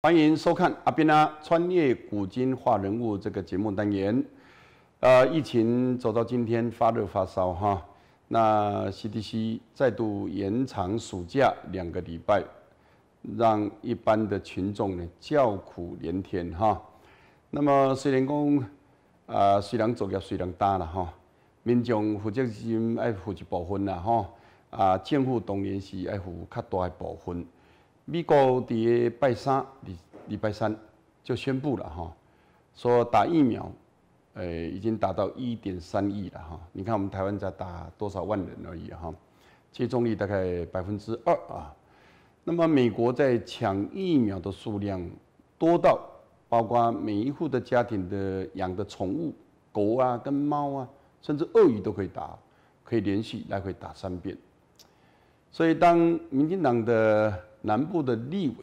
欢迎收看阿斌啊，穿越古今画人物这个节目单元。呃，疫情走到今天，发热发烧哈。那 CDC 再度延长暑假两个礼拜，让一般的群众呢叫苦连天哈。那么虽然讲啊，虽然作业虽然大了哈，民众负责任爱负一部分啦哈，啊，政府当然是爱负较大一部分。美国的拜三，礼礼拜三就宣布了哈，说打疫苗，呃，已经达到一点三亿了哈。你看我们台湾才打多少万人而已哈，接种率大概百分之二啊。那么美国在抢疫苗的数量多到，包括每一户的家庭的养的宠物狗啊、跟猫啊，甚至鳄鱼都可以打，可以连续来回打三遍。所以当民进党的南部的立委，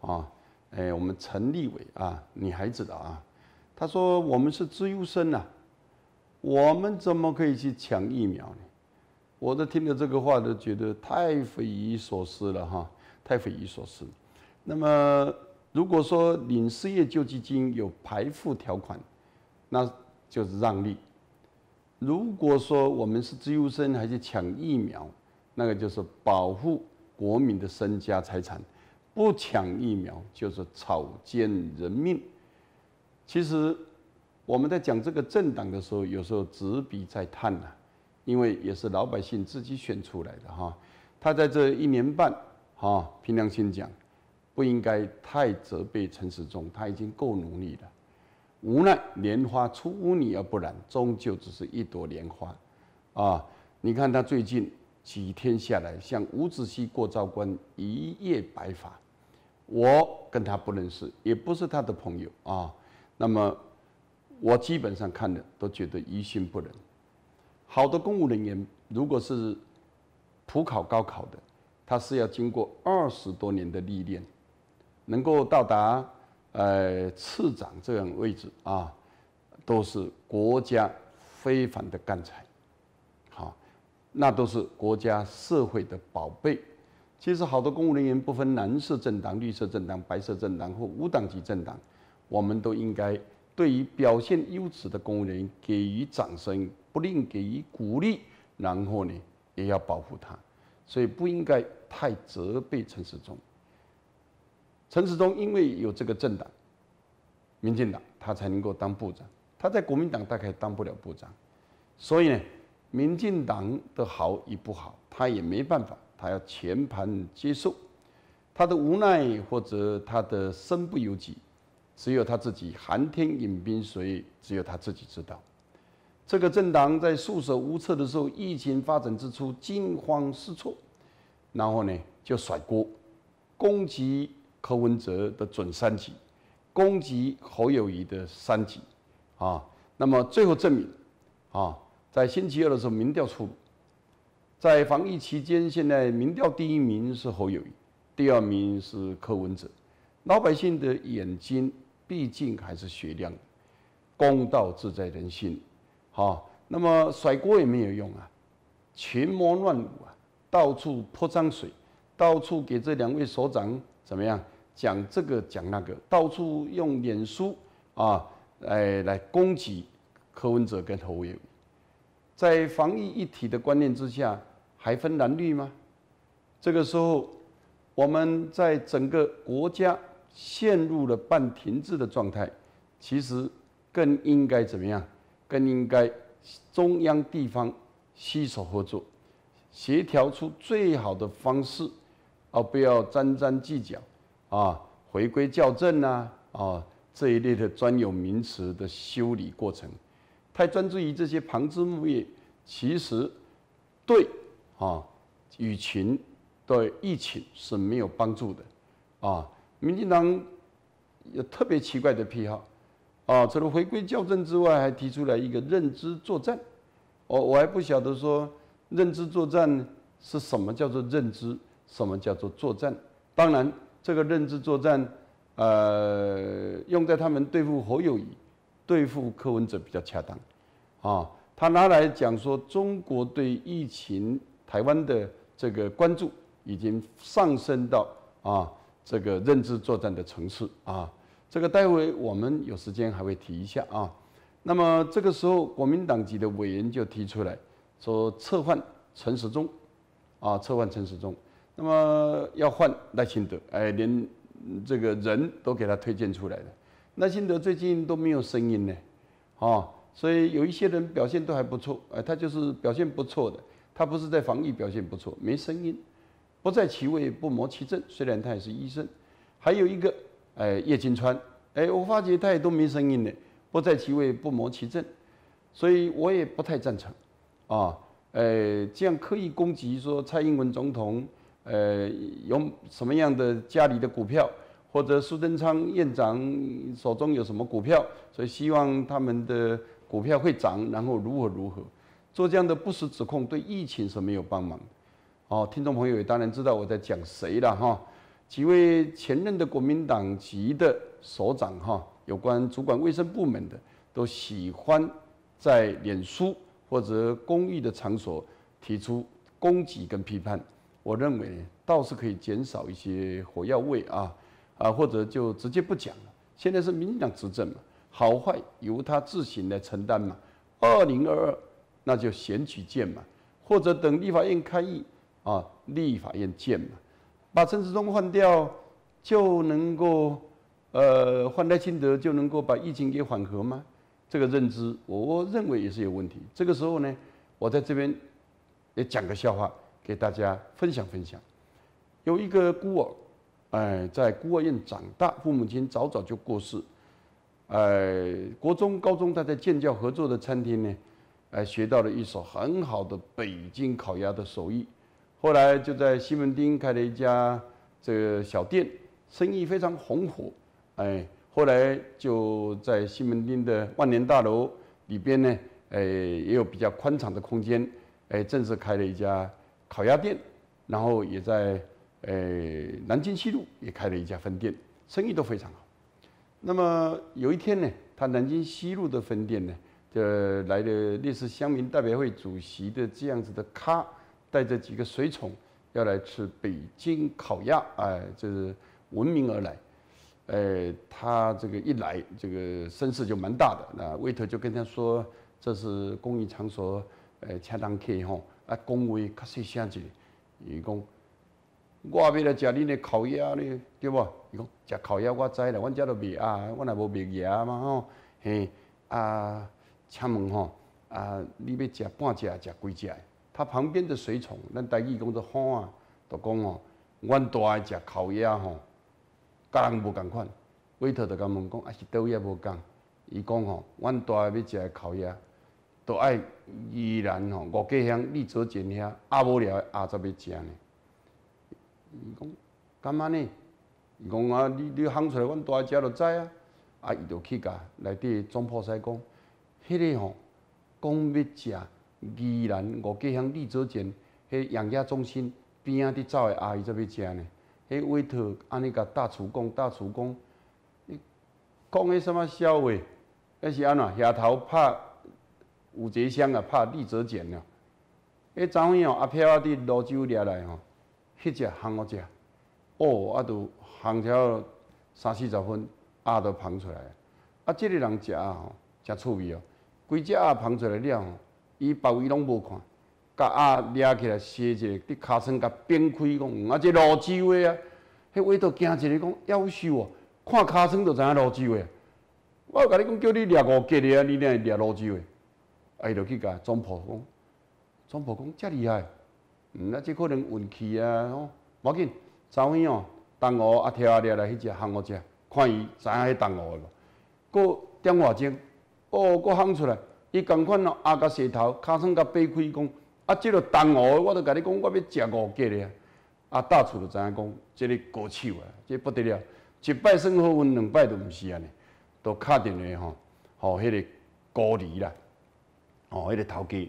啊，哎，我们陈立伟啊，女孩子的啊，他说我们是自由生呐，我们怎么可以去抢疫苗呢？我都听了这个话都觉得太匪夷所思了哈，太匪夷所思。那么如果说领失业救济金有排付条款，那就是让利；如果说我们是自由身，还是抢疫苗，那个就是保护。国民的身家财产，不抢疫苗就是草菅人命。其实我们在讲这个政党的时候，有时候执笔在叹呐，因为也是老百姓自己选出来的哈。他在这一年半哈，凭良心讲，不应该太责备陈时中，他已经够努力了。无奈莲花出污泥而不染，终究只是一朵莲花。啊，你看他最近。几天下来，像伍子胥过昭关一夜白发，我跟他不认识，也不是他的朋友啊。那么，我基本上看的都觉得于心不忍。好多公务人员，如果是普考、高考的，他是要经过二十多年的历练，能够到达呃次长这样位置啊，都是国家非凡的干才。那都是国家社会的宝贝。其实，好多公务人员不分蓝色政党、绿色政党、白色政党或无党籍政党，我们都应该对于表现优质的公务人员给予掌声，不吝给予鼓励，然后呢，也要保护他。所以不应该太责备陈世忠。陈世忠因为有这个政党，民进党，他才能够当部长。他在国民党大概当不了部长，所以呢。民进党的好与不好，他也没办法，他要全盘接受他的无奈或者他的身不由己，只有他自己寒天饮冰水，只有他自己知道。这个政党在束手无策的时候，疫情发展之初惊慌失措，然后呢就甩锅，攻击柯文哲的准三级，攻击侯友谊的三级，啊，那么最后证明，啊。在星期二的时候，民调出炉。在防疫期间，现在民调第一名是侯友谊，第二名是柯文哲。老百姓的眼睛毕竟还是雪亮的，公道自在人心。好，那么甩锅也没有用啊，群魔乱舞啊，到处泼脏水，到处给这两位首长怎么样讲这个讲那个，到处用脸书啊来来攻击柯文哲跟侯友谊。在防疫一体的观念之下，还分蓝绿吗？这个时候，我们在整个国家陷入了半停滞的状态，其实更应该怎么样？更应该中央地方携手合作，协调出最好的方式，而不要沾沾计较，啊，回归校正呐，啊，这一类的专有名词的修理过程。太专注于这些旁枝末叶，其实对啊雨情对疫情是没有帮助的，啊，民进党有特别奇怪的癖好，啊，除了回归校正之外，还提出来一个认知作战，我我还不晓得说认知作战是什么叫做认知，什么叫做作战，当然这个认知作战，呃，用在他们对付侯友谊。对付柯文哲比较恰当，啊，他拿来讲说中国对疫情、台湾的这个关注已经上升到啊这个认知作战的层次啊，这个待会我们有时间还会提一下啊。那么这个时候，国民党籍的委员就提出来说撤换陈时中，啊，撤换陈时中，那么要换赖清德，哎，连这个人都给他推荐出来了。赖新德最近都没有声音呢，哦，所以有一些人表现都还不错，哎，他就是表现不错的，他不是在防疫表现不错，没声音，不在其位不谋其政，虽然他也是医生，还有一个哎叶金川，哎，我发觉他也都没声音呢，不在其位不谋其政，所以我也不太赞成，啊，哎这样刻意攻击说蔡英文总统，呃有什么样的家里的股票。或者苏贞昌院长手中有什么股票，所以希望他们的股票会涨，然后如何如何，做这样的不实指控对疫情是没有帮忙。哦，听众朋友也当然知道我在讲谁了哈，几位前任的国民党籍的首长哈，有关主管卫生部门的，都喜欢在脸书或者公益的场所提出攻击跟批判，我认为倒是可以减少一些火药味啊。啊，或者就直接不讲了。现在是民进党执政嘛，好坏由他自行来承担嘛。二零二二那就选举见嘛，或者等立法院开议啊，立法院见嘛，把陈时中换掉就能够，呃，换戴清德就能够把疫情给缓和吗？这个认知我认为也是有问题。这个时候呢，我在这边也讲个笑话给大家分享分享。有一个孤儿。哎，在孤儿院长大，父母亲早早就过世。哎，国中、高中，他在建教合作的餐厅呢，哎，学到了一手很好的北京烤鸭的手艺。后来就在西门町开了一家这个小店，生意非常红火。哎，后来就在西门町的万年大楼里边呢，哎，也有比较宽敞的空间，哎，正式开了一家烤鸭店，然后也在。呃，南京西路也开了一家分店，生意都非常好。那么有一天呢，他南京西路的分店呢，就来了烈士乡民代表会主席的这样子的咖，带着几个随从要来吃北京烤鸭，哎，就是闻名而来。哎，他这个一来，这个声势就蛮大的。那魏特就跟他说，这是公益场所，呃，恰当客吼，啊，恭维确实相对，员工。我要来食恁的烤鸭呢，对无？伊讲食烤鸭，我知啦，阮遮都未鸭，阮也无卖鸭嘛吼。嘿，啊，请问吼，啊，你要食半只食规只？他旁边的随从，咱台语讲做伙啊，就讲吼，阮大爱食烤鸭吼，甲人无共款。韦托就甲问讲，啊是位鸭无共？伊讲吼，阮大要食烤鸭，都爱宜兰吼，五家乡丽泽煎遐鸭母料鸭则要食呢。伊讲干嘛呢？伊讲啊，你你喊出来，阮大家都知啊。啊，伊就去甲内底总破西讲，迄个吼讲要食，依然五叫响立泽健，迄个养家中心边仔伫走的阿姨才要食呢。迄位头安尼甲大厨讲，大厨工，讲个什么笑话？那是安怎？夜头拍五泽香啊，拍立泽健了。诶，昨昏哦，阿飘阿伫泸州掠来吼。去食，烘我食。哦，啊都烘了三四十分，鸭都烘出来。啊，即个人食啊吼，食趣味哦。规只鸭烘出来了，伊包伊拢无看，甲鸭掠起来，削一个，滴尻川甲边开讲，啊，这卤汁味啊，迄位都惊一个讲夭寿哦，看尻川就知影卤汁味。我甲你讲，叫你掠五格的啊，你会掠卤汁啊，伊就去甲总普讲，总普讲，遮厉害。嗯，那即可能运气啊，吼，无紧。昨昏哦，东湖啊，听阿掠来去食，喊我食，看伊知影迄东湖的无？过点外钟，哦，过喊出来，伊共款哦，阿甲舌头、尻川甲背开，讲啊，即个东湖的，我都甲你讲，我要食五个咧。啊，大厨就知影讲，即个高手啊，这不得了，一摆算好运，两摆都毋是安尼。都敲电话吼，吼，迄个高二啦，吼，迄个头家，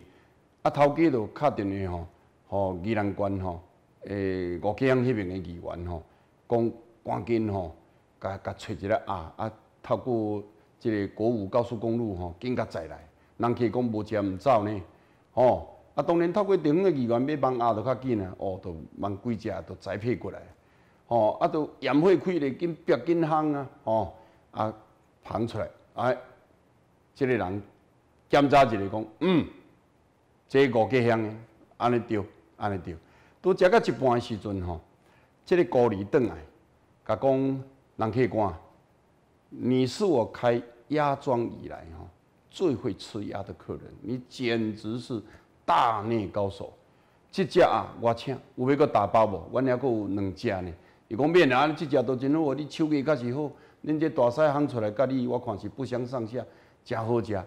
啊头家都敲电话吼。哦，宜兰县吼，诶，五结乡迄爿诶，议员吼，讲赶紧吼，甲甲找一个鸭，啊，透过即个国五高速公路吼，紧甲载来。人客讲无食毋走呢，吼，啊，当然透过地方个议员要帮鸭都较紧啊，哦，都万几只都栽培过来，吼，啊，都盐火开咧，紧逼紧香啊，吼，啊，捧出来，哎，即个人检查一下讲，嗯，即个五家乡个，安尼着。安尼着，都食到一半时阵吼，即个高丽顿来，甲讲，人客官，你是我开鸭庄以来吼最会吃鸭的客人，你简直是大内高手。即只啊，我请，有要个打包无？阮还够有两只呢。伊讲免啊，即只都真好，你手艺较是好，恁这大西喊出来，甲你我看是不相上下，诚好啊，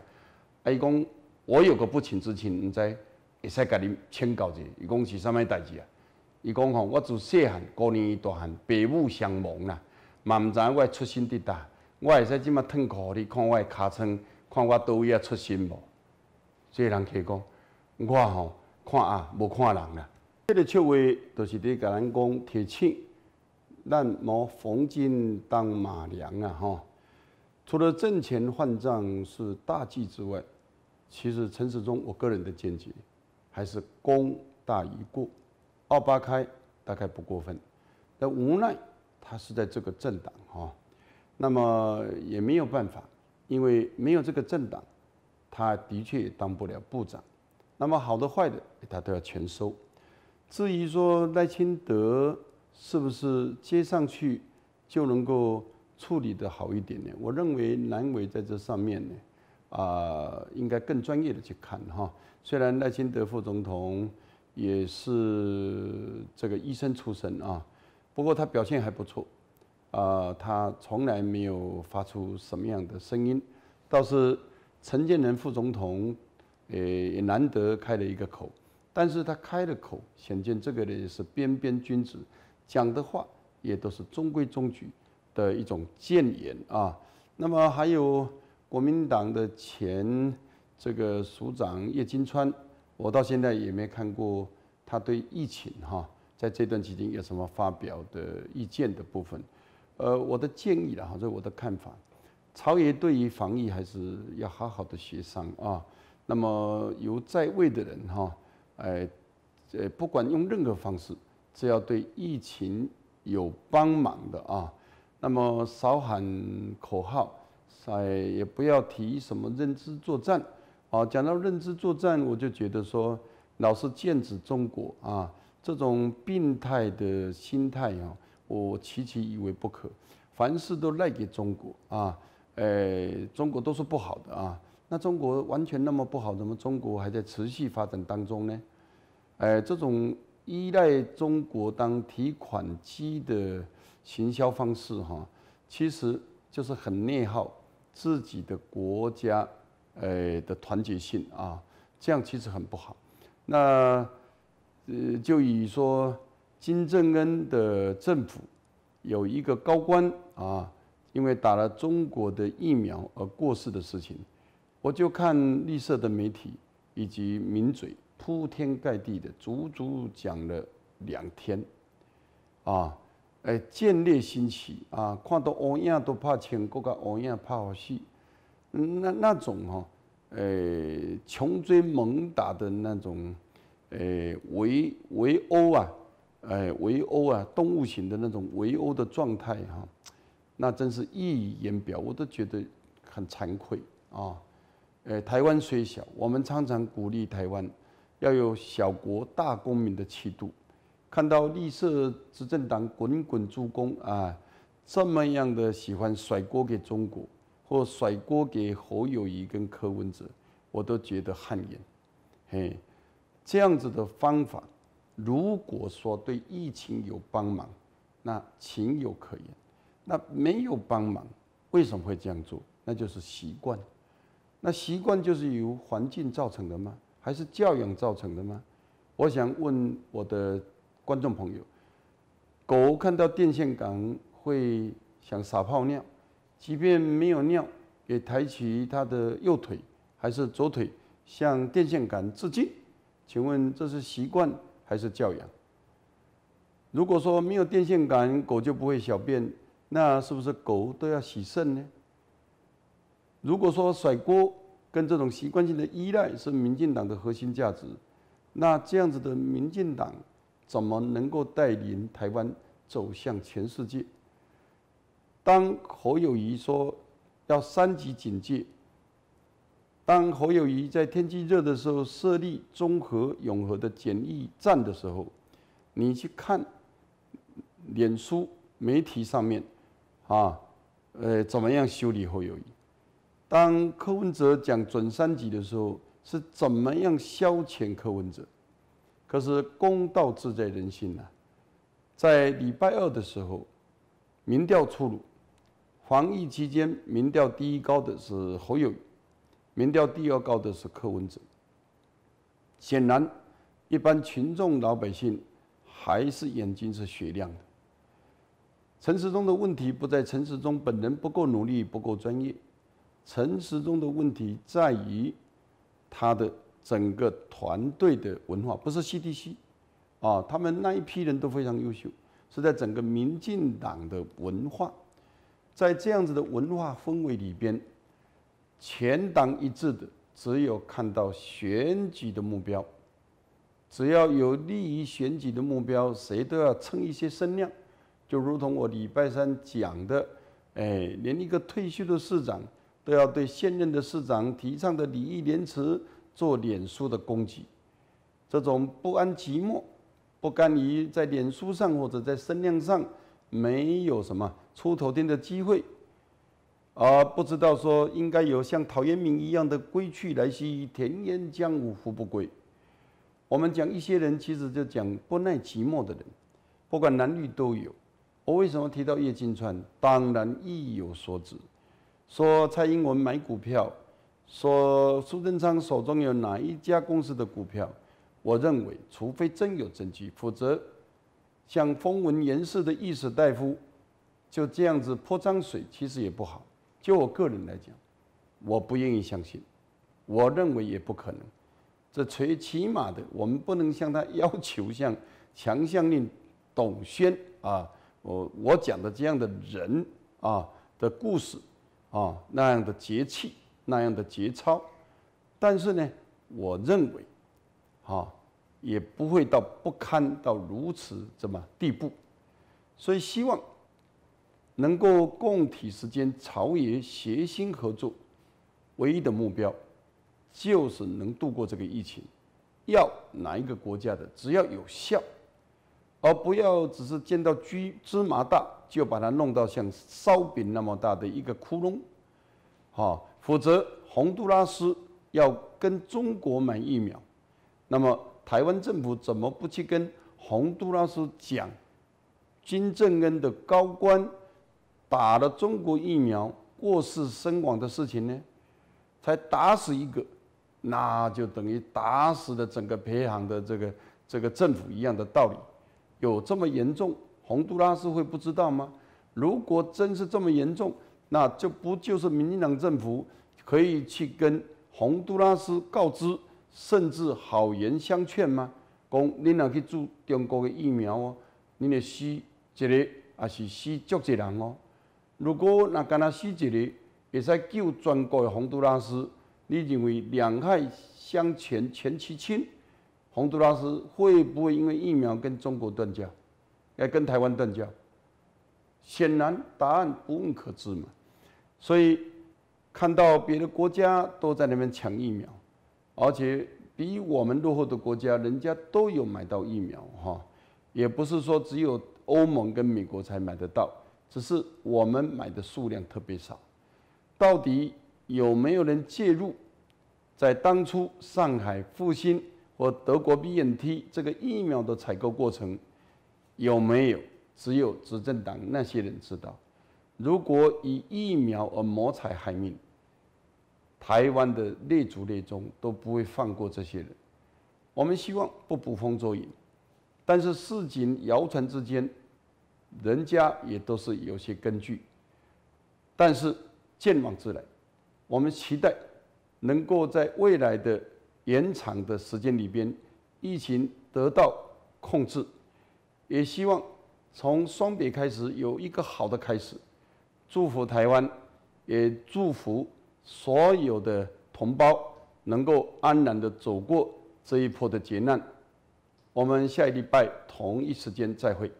伊讲，我有个不情之请，毋知会使甲你请教者，伊讲是啥物代志啊？伊讲吼，我自细汉、高年、大汉，父母相亡啦，嘛毋知我出身伫搭。我会使即马脱裤，你看我诶尻川，看我倒位啊出身无？即个人提讲，我吼看啊，无看人啦。即个笑话，就是伫甲咱讲提醒，咱无逢金当马良啊吼。除了挣钱换账是大忌之外，其实陈世忠，我个人的见解。还是功大于过，二八开大概不过分，但无奈他是在这个政党哈，那么也没有办法，因为没有这个政党，他的确也当不了部长，那么好的坏的他都要全收。至于说赖清德是不是接上去就能够处理得好一点呢？我认为南伟在这上面呢。啊，应该更专业的去看哈。虽然赖清德副总统也是这个医生出身啊，不过他表现还不错啊。他从来没有发出什么样的声音，倒是陈建仁副总统，呃，难得开了一个口。但是他开了口，显见这个呢是边边君子讲的话，也都是中规中矩的一种谏言啊。那么还有。国民党的前这个署长叶金川，我到现在也没看过他对疫情哈，在这段期间有什么发表的意见的部分。呃，我的建议啦哈，这是我的看法。朝野对于防疫还是要好好的协商啊。那么由在位的人哈，哎，呃，不管用任何方式，只要对疫情有帮忙的啊，那么少喊口号。哎，也不要提什么认知作战，啊，讲到认知作战，我就觉得说，老是剑指中国啊，这种病态的心态啊，我极其以为不可。凡事都赖给中国啊，哎，中国都是不好的啊。那中国完全那么不好，怎么中国还在持续发展当中呢？哎，这种依赖中国当提款机的行销方式哈，其实就是很内耗。自己的国家，呃的团结性啊，这样其实很不好。那，呃，就以说金正恩的政府有一个高官啊，因为打了中国的疫苗而过世的事情，我就看绿色的媒体以及名嘴铺天盖地的，足足讲了两天，啊。哎，建立兴起啊！看到乌亚都怕青，国个乌鸦怕死，那那种哈，诶，穷追猛打的那种，诶，围围殴啊，诶，围殴啊，动物型的那种围殴的状态哈，那真是溢于言表，我都觉得很惭愧啊！诶，台湾虽小，我们常常鼓励台湾要有小国大公民的气度。看到绿色执政党滚滚助攻啊，这么样的喜欢甩锅给中国，或甩锅给侯友谊跟柯文哲，我都觉得汗颜。嘿，这样子的方法，如果说对疫情有帮忙，那情有可原；那没有帮忙，为什么会这样做？那就是习惯。那习惯就是由环境造成的吗？还是教养造成的吗？我想问我的。观众朋友，狗看到电线杆会想撒泡尿，即便没有尿，也抬起它的右腿还是左腿向电线杆致敬。请问这是习惯还是教养？如果说没有电线杆，狗就不会小便，那是不是狗都要洗肾呢？如果说甩锅跟这种习惯性的依赖是民进党的核心价值，那这样子的民进党。怎么能够带领台湾走向全世界？当侯友谊说要三级警戒，当侯友谊在天气热的时候设立综合永和的检疫站的时候，你去看脸书媒体上面啊，呃，怎么样修理侯友谊？当柯文哲讲准三级的时候，是怎么样消遣柯文哲？可是公道自在人心呐，在礼拜二的时候，民调出炉，防疫期间民调第一高的是侯友，民调第二高的是柯文哲。显然，一般群众老百姓还是眼睛是雪亮的。陈时中的问题不在陈时中本人不够努力不够专业，陈时中的问题在于他的。整个团队的文化不是 CDC，啊，他们那一批人都非常优秀，是在整个民进党的文化，在这样子的文化氛围里边，全党一致的，只有看到选举的目标，只要有利于选举的目标，谁都要蹭一些声量。就如同我礼拜三讲的，哎，连一个退休的市长都要对现任的市长提倡的礼义廉耻。做脸书的攻击，这种不安寂寞，不甘于在脸书上或者在声量上没有什么出头天的机会，而不知道说应该有像陶渊明一样的“归去来兮，田园将芜胡不归”。我们讲一些人，其实就讲不耐寂寞的人，不管男女都有。我为什么提到叶金川？当然意有所指，说蔡英文买股票。说苏贞昌手中有哪一家公司的股票？我认为，除非真有证据，否则像风闻言事的意识大夫就这样子泼脏水，其实也不好。就我个人来讲，我不愿意相信，我认为也不可能。这最起码的，我们不能向他要求，像强项令董轩啊，我我讲的这样的人啊的故事啊那样的节气。那样的节操，但是呢，我认为，哈，也不会到不堪到如此这么地步，所以希望能够共体时间朝野协心合作，唯一的目标就是能度过这个疫情。要哪一个国家的，只要有效，而不要只是见到芝麻大就把它弄到像烧饼那么大的一个窟窿，哈。否则，洪都拉斯要跟中国买疫苗，那么台湾政府怎么不去跟洪都拉斯讲金正恩的高官打了中国疫苗过世身亡的事情呢？才打死一个，那就等于打死了整个培养的这个这个政府一样的道理。有这么严重，洪都拉斯会不知道吗？如果真是这么严重。那就不就是民进党政府可以去跟洪都拉斯告知，甚至好言相劝吗？讲恁若去做中国的疫苗哦，恁会死一个，也是死足一人哦。如果那敢若死一个，会使救全国的洪都拉斯，你认为两害相权权其轻？洪都拉斯会不会因为疫苗跟中国断交，要跟台湾断交？显然答案不问可知嘛。所以看到别的国家都在那边抢疫苗，而且比我们落后的国家，人家都有买到疫苗哈，也不是说只有欧盟跟美国才买得到，只是我们买的数量特别少。到底有没有人介入，在当初上海复兴和德国 BNT 这个疫苗的采购过程，有没有？只有执政党那些人知道。如果以疫苗而谋财害命，台湾的列祖列宗都不会放过这些人。我们希望不捕风捉影，但是事情谣传之间，人家也都是有些根据。但是渐往自来，我们期待能够在未来的延长的时间里边，疫情得到控制，也希望从双北开始有一个好的开始。祝福台湾，也祝福所有的同胞能够安然的走过这一波的劫难。我们下一礼拜同一时间再会。